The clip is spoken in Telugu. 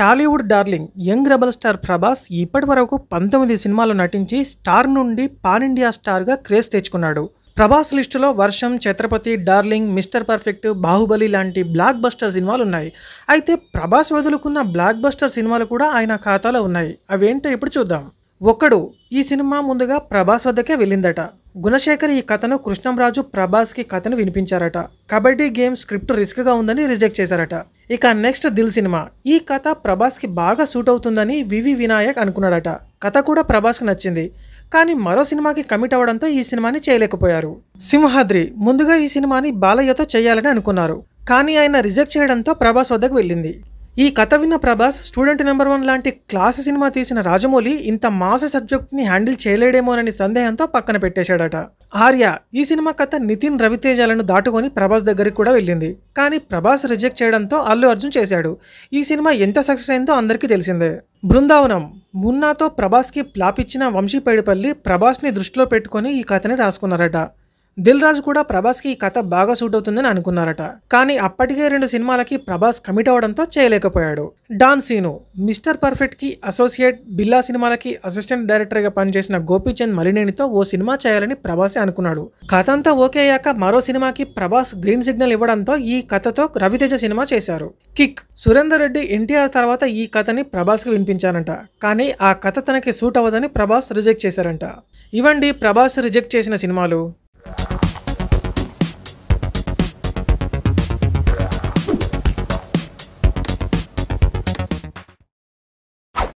Tollywood darling young rebel star Prabhas ఇప్పటి వరకు పంతొమ్మిది సినిమాలు నటించి స్టార్ నుండి పాన్ ఇండియా స్టార్గా క్రేజ్ తెచ్చుకున్నాడు ప్రభాస్ లిస్టులో Varsham Chatrapathi Darling Mr Perfect Baahubali లాంటి బ్లాక్ బస్టర్ సినిమాలు ఉన్నాయి అయితే ప్రభాస్ వదులుకున్న బ్లాక్ బస్టర్ సినిమాలు కూడా ఆయన ఖాతాలో ఉన్నాయి అవేంటో ఇప్పుడు చూద్దాం ఒక్కడు ఈ సినిమా ముందుగా ప్రభాస్ వద్దకే వెళ్ళిందట గుణశేఖర్ ఈ కథను కృష్ణంరాజు ప్రభాస్కి కథను వినిపించారట కబడ్డీ గేమ్ స్క్రిప్ట్ రిస్క్గా ఉందని రిజెక్ట్ చేశారట ఇక నెక్స్ట్ దిల్ సినిమా ఈ కథ ప్రభాస్కి బాగా సూట్ అవుతుందని వివి వినాయక్ అనుకున్నాడట కథ కూడా ప్రభాస్కి నచ్చింది కానీ మరో సినిమాకి కమిట్ అవ్వడంతో ఈ సినిమాని చేయలేకపోయారు సింహాద్రి ముందుగా ఈ సినిమాని బాలయ్యతో చేయాలని అనుకున్నారు కానీ ఆయన రిజెక్ట్ చేయడంతో ప్రభాస్ వద్దకు వెళ్ళింది ఈ కథ విన్న ప్రభాస్ స్టూడెంట్ నెంబర్ వన్ లాంటి క్లాస్ సినిమా తీసిన రాజమౌళి ఇంత మాస సబ్జెక్ట్ని హ్యాండిల్ చేయలేడేమోనని సందేహంతో పక్కన పెట్టేశాడట ఆర్య ఈ సినిమా కథ నితిన్ రవితేజాలను దాటుకొని ప్రభాస్ దగ్గరికి కూడా వెళ్ళింది కానీ ప్రభాస్ రిజెక్ట్ చేయడంతో అల్లు అర్జున్ చేశాడు ఈ సినిమా ఎంత సక్సెస్ అయిందో అందరికీ తెలిసిందే బృందావనం మున్నాతో ప్రభాస్కి ప్లాపిచ్చిన వంశీ పేడిపల్లి ప్రభాస్ని దృష్టిలో పెట్టుకొని ఈ కథని రాసుకున్నారట దిల్ రాజు కూడా ప్రభాస్కి ఈ కథ బాగా సూట్ అవుతుందని అనుకున్నారట కానీ అప్పటికే రెండు సినిమాలకి ప్రభాస్ కమిట్ అవడంతో చేయలేకపోయాడు డాన్ సీను మిస్టర్ పర్ఫెక్ట్కి అసోసియేట్ బిల్లా సినిమాలకి అసిస్టెంట్ డైరెక్టర్గా పనిచేసిన గోపీచంద్ మలినేనితో ఓ సినిమా చేయాలని ప్రభాసే అనుకున్నాడు కథ అంతా ఓకే అయ్యాక మరో సినిమాకి ప్రభాస్ గ్రీన్ సిగ్నల్ ఇవ్వడంతో ఈ కథతో రవితేజ సినిమా చేశారు కిక్ సురేందర్ రెడ్డి ఎన్టీఆర్ తర్వాత ఈ కథని ప్రభాస్కి వినిపించారంట కానీ ఆ కథ తనకి సూట్ అవ్వదని ప్రభాస్ రిజెక్ట్ చేశారంట ఇవండి ప్రభాస్ రిజెక్ట్ చేసిన సినిమాలు